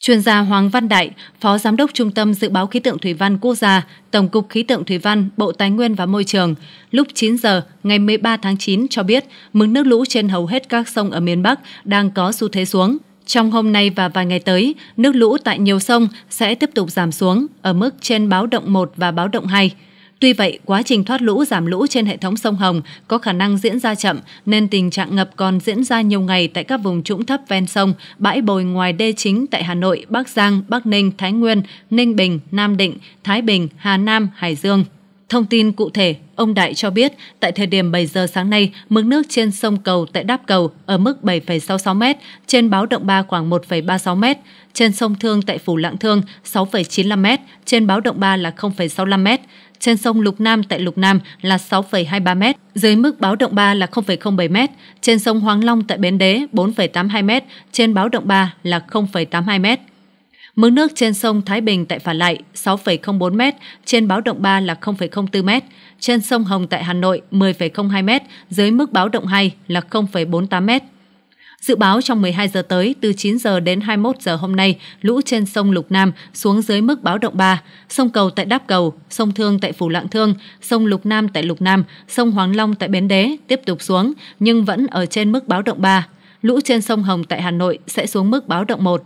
Chuyên gia Hoàng Văn Đại, Phó Giám đốc Trung tâm Dự báo Khí tượng Thủy văn Quốc gia, Tổng cục Khí tượng Thủy văn, Bộ Tài nguyên và Môi trường, lúc 9 giờ ngày 13 tháng 9 cho biết mực nước lũ trên hầu hết các sông ở miền Bắc đang có xu thế xuống. Trong hôm nay và vài ngày tới, nước lũ tại nhiều sông sẽ tiếp tục giảm xuống ở mức trên báo động 1 và báo động 2. Tuy vậy, quá trình thoát lũ giảm lũ trên hệ thống sông Hồng có khả năng diễn ra chậm nên tình trạng ngập còn diễn ra nhiều ngày tại các vùng trũng thấp ven sông, bãi bồi ngoài đê chính tại Hà Nội, Bắc Giang, Bắc Ninh, Thái Nguyên, Ninh Bình, Nam Định, Thái Bình, Hà Nam, Hải Dương. Thông tin cụ thể, ông Đại cho biết tại thời điểm 7 giờ sáng nay, mực nước trên sông Cầu tại Đáp Cầu ở mức 7,66m, trên báo động 3 khoảng 1,36m, trên sông Thương tại Phủ Lạng Thương 6,95m, trên báo động 3 là 0,65m, trên sông Lục Nam tại Lục Nam là 6,23m, dưới mức báo động 3 là 0,07m, trên sông Hoàng Long tại Bến Đế 4,82m, trên báo động 3 là 0,82m. Mức nước trên sông Thái Bình tại Phả Lại 6,04 m, trên báo động 3 là 0,04 m, trên sông Hồng tại Hà Nội 10,02 m, dưới mức báo động 2 là 0,48 m. Dự báo trong 12 giờ tới, từ 9 giờ đến 21 giờ hôm nay, lũ trên sông Lục Nam xuống dưới mức báo động 3, sông Cầu tại Đáp Cầu, sông Thương tại Phủ Lạng Thương, sông Lục Nam tại Lục Nam, sông Hoàng Long tại Bến Đế tiếp tục xuống nhưng vẫn ở trên mức báo động 3. Lũ trên sông Hồng tại Hà Nội sẽ xuống mức báo động 1.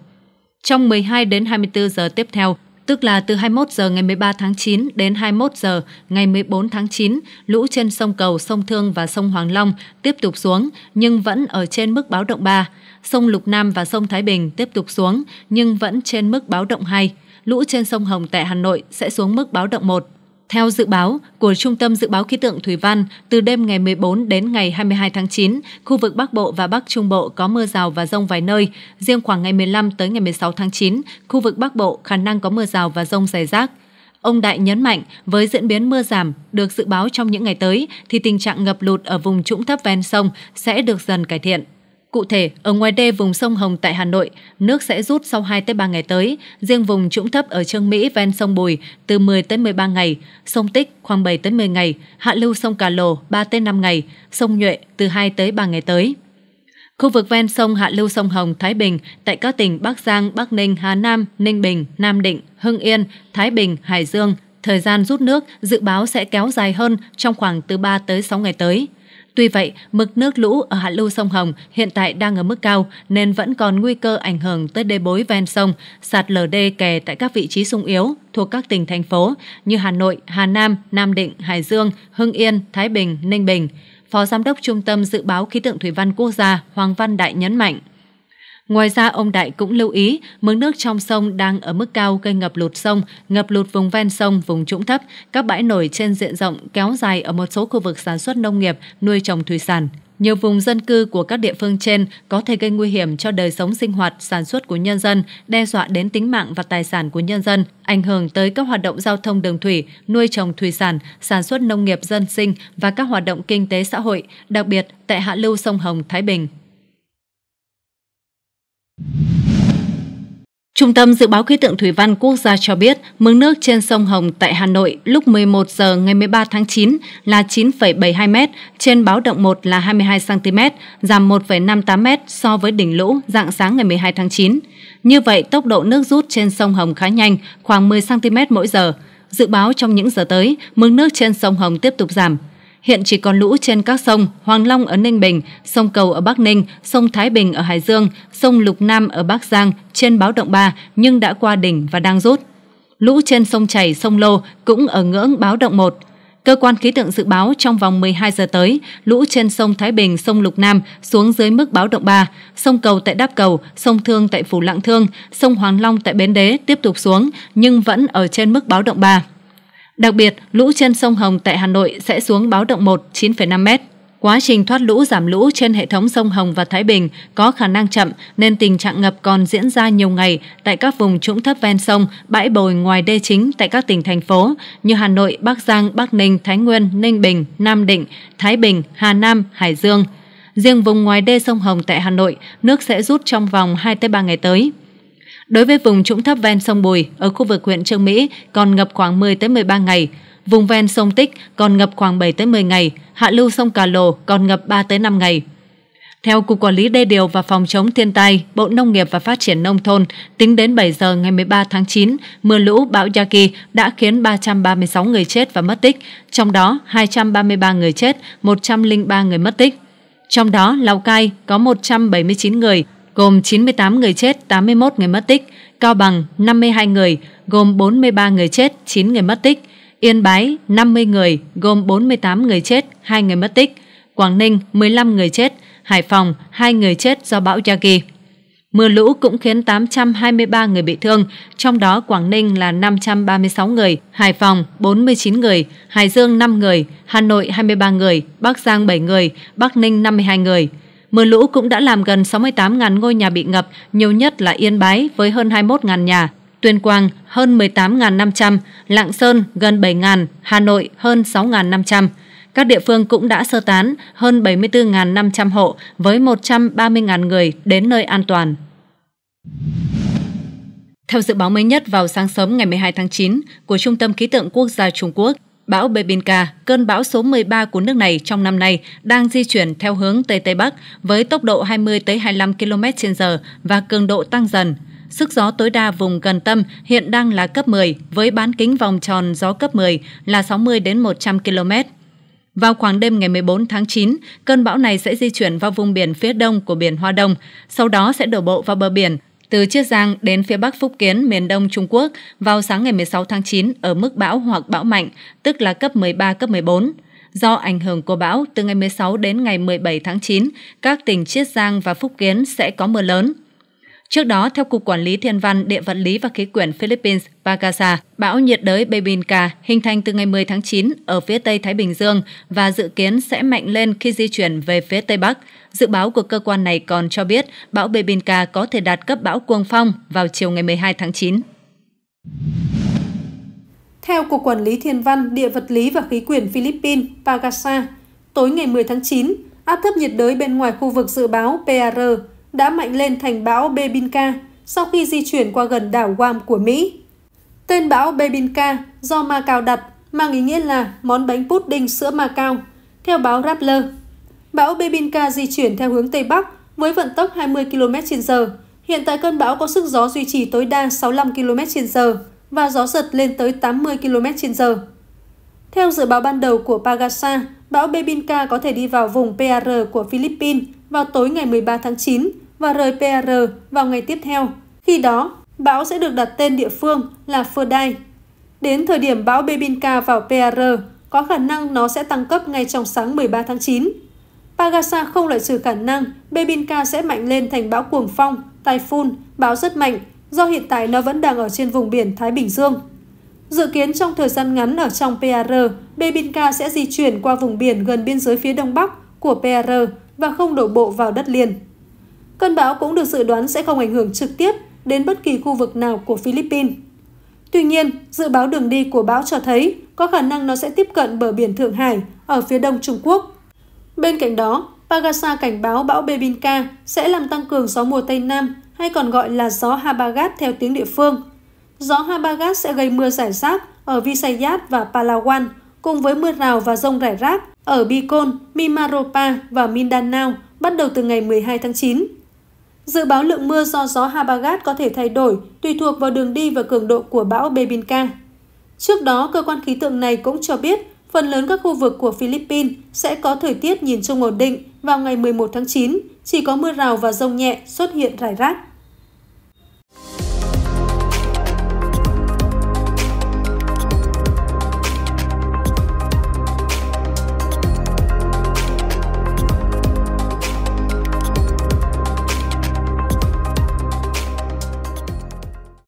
Trong 12 đến 24 giờ tiếp theo, tức là từ 21 giờ ngày 13 tháng 9 đến 21 giờ ngày 14 tháng 9, lũ trên sông Cầu, sông Thương và sông Hoàng Long tiếp tục xuống nhưng vẫn ở trên mức báo động 3. Sông Lục Nam và sông Thái Bình tiếp tục xuống nhưng vẫn trên mức báo động 2. Lũ trên sông Hồng tại Hà Nội sẽ xuống mức báo động 1. Theo dự báo của Trung tâm Dự báo Khí tượng Thủy văn, từ đêm ngày 14 đến ngày 22 tháng 9, khu vực Bắc Bộ và Bắc Trung Bộ có mưa rào và rông vài nơi. Riêng khoảng ngày 15 tới ngày 16 tháng 9, khu vực Bắc Bộ khả năng có mưa rào và rông rải rác. Ông Đại nhấn mạnh, với diễn biến mưa giảm được dự báo trong những ngày tới, thì tình trạng ngập lụt ở vùng trũng thấp ven sông sẽ được dần cải thiện. Cụ thể, ở ngoài đê vùng sông Hồng tại Hà Nội, nước sẽ rút sau 2 tới 3 ngày tới, riêng vùng trũng thấp ở Trương Mỹ ven sông Bùi từ 10 tới 13 ngày, sông Tích khoảng 7 tới 10 ngày, hạ lưu sông Cà Lồ 3 tới 5 ngày, sông Nhuệ từ 2 tới 3 ngày tới. Khu vực ven sông hạ lưu sông Hồng, Thái Bình tại các tỉnh Bắc Giang, Bắc Ninh, Hà Nam, Ninh Bình, Nam Định, Hưng Yên, Thái Bình, Hải Dương, thời gian rút nước dự báo sẽ kéo dài hơn trong khoảng từ 3 tới 6 ngày tới. Tuy vậy, mực nước lũ ở hạ lưu sông Hồng hiện tại đang ở mức cao nên vẫn còn nguy cơ ảnh hưởng tới đê bối ven sông, sạt lở đê kè tại các vị trí sung yếu thuộc các tỉnh thành phố như Hà Nội, Hà Nam, Nam Định, Hải Dương, Hưng Yên, Thái Bình, Ninh Bình. Phó Giám đốc Trung tâm Dự báo Khí tượng Thủy văn Quốc gia Hoàng Văn Đại nhấn mạnh. Ngoài ra, ông Đại cũng lưu ý mức nước trong sông đang ở mức cao gây ngập lụt sông, ngập lụt vùng ven sông, vùng trũng thấp, các bãi nổi trên diện rộng kéo dài ở một số khu vực sản xuất nông nghiệp, nuôi trồng thủy sản. Nhiều vùng dân cư của các địa phương trên có thể gây nguy hiểm cho đời sống sinh hoạt, sản xuất của nhân dân, đe dọa đến tính mạng và tài sản của nhân dân, ảnh hưởng tới các hoạt động giao thông đường thủy, nuôi trồng thủy sản, sản xuất nông nghiệp dân sinh và các hoạt động kinh tế xã hội, đặc biệt tại hạ lưu sông Hồng, Thái Bình. Trung tâm Dự báo Khí tượng Thủy văn Quốc gia cho biết mực nước trên sông Hồng tại Hà Nội lúc 11 giờ ngày 13 tháng 9 là 9,72 m, trên báo động 1 là 22 cm, giảm 1,58 m so với đỉnh lũ dạng sáng ngày 12 tháng 9. Như vậy, tốc độ nước rút trên sông Hồng khá nhanh, khoảng 10 cm mỗi giờ. Dự báo trong những giờ tới, mực nước trên sông Hồng tiếp tục giảm hiện chỉ còn lũ trên các sông Hoàng Long ở Ninh Bình, sông Cầu ở Bắc Ninh, sông Thái Bình ở Hải Dương, sông Lục Nam ở Bắc Giang trên báo động 3 nhưng đã qua đỉnh và đang rút. Lũ trên sông Chảy, sông Lô cũng ở ngưỡng báo động 1. Cơ quan khí tượng dự báo trong vòng 12 giờ tới, lũ trên sông Thái Bình, sông Lục Nam xuống dưới mức báo động 3, sông Cầu tại Đáp Cầu, sông Thương tại Phủ Lạng Thương, sông Hoàng Long tại Bến Đế tiếp tục xuống nhưng vẫn ở trên mức báo động 3. Đặc biệt, lũ trên sông Hồng tại Hà Nội sẽ xuống báo động 1 9,5m. Quá trình thoát lũ giảm lũ trên hệ thống sông Hồng và Thái Bình có khả năng chậm nên tình trạng ngập còn diễn ra nhiều ngày tại các vùng trũng thấp ven sông, bãi bồi ngoài đê chính tại các tỉnh thành phố như Hà Nội, Bắc Giang, Bắc Ninh, Thái Nguyên, Ninh Bình, Nam Định, Thái Bình, Hà Nam, Hải Dương. Riêng vùng ngoài đê sông Hồng tại Hà Nội, nước sẽ rút trong vòng 2 tới 3 ngày tới. Đối với vùng trũng thấp ven sông Bùi ở khu vực huyện Trương Mỹ còn ngập khoảng 10 tới 13 ngày, vùng ven sông Tích còn ngập khoảng 7 tới 10 ngày, hạ lưu sông Cà Lồ còn ngập 3 tới 5 ngày. Theo Cục Quản lý Đê điều và Phòng chống thiên tai, Bộ Nông nghiệp và Phát triển Nông thôn, tính đến 7 giờ ngày 13 tháng 9, mưa lũ bão Yagi đã khiến 336 người chết và mất tích, trong đó 233 người chết, 103 người mất tích. Trong đó, Lào Cai có 179 người, gồm 98 người chết, 81 người mất tích, Cao Bằng 52 người, gồm 43 người chết, 9 người mất tích, Yên Bái 50 người, gồm 48 người chết, 2 người mất tích, Quảng Ninh 15 người chết, Hải Phòng 2 người chết do bão Yagi. Mưa lũ cũng khiến 823 người bị thương, trong đó Quảng Ninh là 536 người, Hải Phòng 49 người, Hải Dương 5 người, Hà Nội 23 người, Bắc Giang 7 người, Bắc Ninh 52 người. Mưa lũ cũng đã làm gần 68.000 ngôi nhà bị ngập, nhiều nhất là Yên Bái với hơn 21.000 nhà, Tuyên Quang hơn 18.500, Lạng Sơn gần 7.000, Hà Nội hơn 6.500. Các địa phương cũng đã sơ tán hơn 74.500 hộ với 130.000 người đến nơi an toàn. Theo dự báo mới nhất vào sáng sớm ngày 12 tháng 9 của Trung tâm Khí tượng Quốc gia Trung Quốc, Bão Bebinca, cơn bão số 13 của nước này trong năm nay, đang di chuyển theo hướng Tây Tây Bắc với tốc độ 20-25 km h và cường độ tăng dần. Sức gió tối đa vùng gần tâm hiện đang là cấp 10 với bán kính vòng tròn gió cấp 10 là 60 đến 100 km. Vào khoảng đêm ngày 14 tháng 9, cơn bão này sẽ di chuyển vào vùng biển phía đông của biển Hoa Đông, sau đó sẽ đổ bộ vào bờ biển từ Chiết Giang đến phía Bắc Phúc Kiến, miền Đông Trung Quốc vào sáng ngày 16 tháng 9 ở mức bão hoặc bão mạnh, tức là cấp 13, cấp 14. Do ảnh hưởng của bão, từ ngày 16 đến ngày 17 tháng 9, các tỉnh Chiết Giang và Phúc Kiến sẽ có mưa lớn, Trước đó, theo Cục Quản lý Thiên văn, Địa vật lý và Khí quyển Philippines, Pagasa, bão nhiệt đới Bebinka hình thành từ ngày 10 tháng 9 ở phía tây Thái Bình Dương và dự kiến sẽ mạnh lên khi di chuyển về phía tây bắc. Dự báo của cơ quan này còn cho biết bão Bebinka có thể đạt cấp bão cuồng phong vào chiều ngày 12 tháng 9. Theo Cục Quản lý Thiên văn, Địa vật lý và Khí quyển Philippines, Pagasa, tối ngày 10 tháng 9, áp thấp nhiệt đới bên ngoài khu vực dự báo PAR đã mạnh lên thành bão Bebinca sau khi di chuyển qua gần đảo Guam của Mỹ. Tên bão Bebinca do Macau đặt mang ý nghĩa là món bánh pudding sữa Macau, theo báo Rappler. Bão Bebinca di chuyển theo hướng Tây Bắc với vận tốc 20 km h Hiện tại cơn bão có sức gió duy trì tối đa 65 km h và gió giật lên tới 80 km h Theo dự báo ban đầu của Pagasa, bão Bebinca có thể đi vào vùng PR của Philippines vào tối ngày 13 tháng 9 và rời RPR vào ngày tiếp theo. Khi đó, bão sẽ được đặt tên địa phương là Pherdai. Đến thời điểm bão Bebinca vào PR, có khả năng nó sẽ tăng cấp ngay trong sáng 13 tháng 9. Pagasa không loại trừ khả năng Bebinca sẽ mạnh lên thành bão cuồng phong, typhoon, bão rất mạnh do hiện tại nó vẫn đang ở trên vùng biển Thái Bình Dương. Dự kiến trong thời gian ngắn ở trong PR, Bebinca sẽ di chuyển qua vùng biển gần biên giới phía đông bắc của PR và không đổ bộ vào đất liền. Cơn bão cũng được dự đoán sẽ không ảnh hưởng trực tiếp đến bất kỳ khu vực nào của Philippines. Tuy nhiên, dự báo đường đi của bão cho thấy có khả năng nó sẽ tiếp cận bờ biển Thượng Hải ở phía đông Trung Quốc. Bên cạnh đó, Pagasa cảnh báo bão Bebinka sẽ làm tăng cường gió mùa Tây Nam hay còn gọi là gió Habagat theo tiếng địa phương. Gió Habagat sẽ gây mưa rải rác ở Visayas và Palawan, cùng với mưa rào và rông rải rác ở Bicol, Mimaropa và Mindanao bắt đầu từ ngày 12 tháng 9. Dự báo lượng mưa do gió Habagat có thể thay đổi tùy thuộc vào đường đi và cường độ của bão Bebinca. Trước đó, cơ quan khí tượng này cũng cho biết phần lớn các khu vực của Philippines sẽ có thời tiết nhìn chung ổn định vào ngày 11 tháng 9, chỉ có mưa rào và rông nhẹ xuất hiện rải rác.